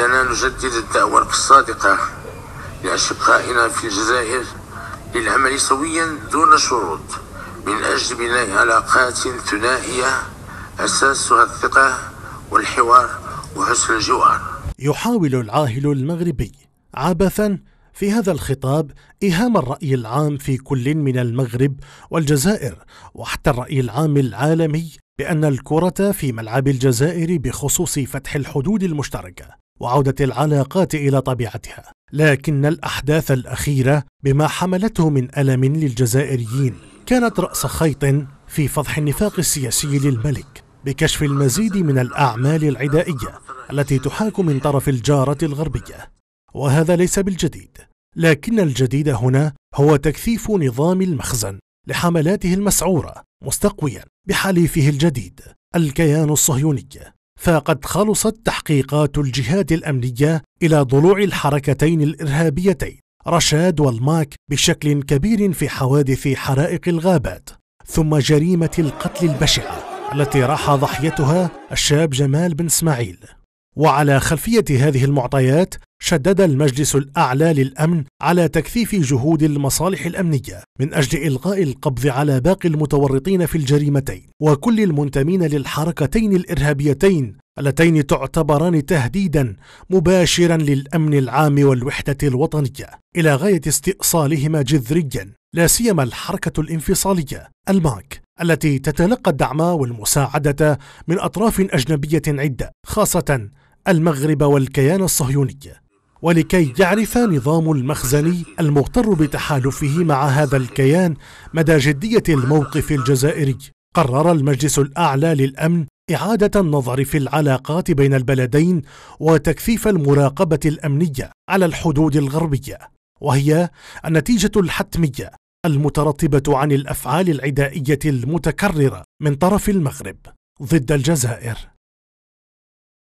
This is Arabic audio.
إننا نجدد الدعوة الصادقة لأشقائنا في الجزائر للعمل سويا دون شروط من أجل بناء علاقات ثنائية أساسها الثقة والحوار وحسن الجوار يحاول العاهل المغربي عبثا في هذا الخطاب إيهام الرأي العام في كل من المغرب والجزائر وحتى الرأي العام العالمي بأن الكرة في ملعب الجزائر بخصوص فتح الحدود المشتركة وعودة العلاقات إلى طبيعتها، لكن الأحداث الأخيرة بما حملته من ألم للجزائريين كانت رأس خيط في فضح النفاق السياسي للملك بكشف المزيد من الأعمال العدائية التي تحاك من طرف الجارة الغربية، وهذا ليس بالجديد، لكن الجديد هنا هو تكثيف نظام المخزن لحملاته المسعورة مستقويا بحليفه الجديد الكيان الصهيوني فقد خلصت تحقيقات الجهاد الامنيه الى ضلوع الحركتين الارهابيتين رشاد والماك بشكل كبير في حوادث حرائق الغابات ثم جريمه القتل البشعه التي راح ضحيتها الشاب جمال بن اسماعيل وعلى خلفيه هذه المعطيات شدد المجلس الأعلى للأمن على تكثيف جهود المصالح الأمنية من أجل إلغاء القبض على باقي المتورطين في الجريمتين وكل المنتمين للحركتين الإرهابيتين اللتين تعتبران تهديدا مباشرا للأمن العام والوحدة الوطنية إلى غاية استئصالهما جذريا لا سيما الحركة الانفصالية الماك التي تتلقى الدعم والمساعدة من أطراف أجنبية عدة خاصة المغرب والكيان الصهيوني ولكي يعرف نظام المخزني المغتر بتحالفه مع هذا الكيان مدى جدية الموقف الجزائري قرر المجلس الأعلى للأمن إعادة النظر في العلاقات بين البلدين وتكثيف المراقبة الأمنية على الحدود الغربية وهي النتيجة الحتمية المترتبة عن الأفعال العدائية المتكررة من طرف المغرب ضد الجزائر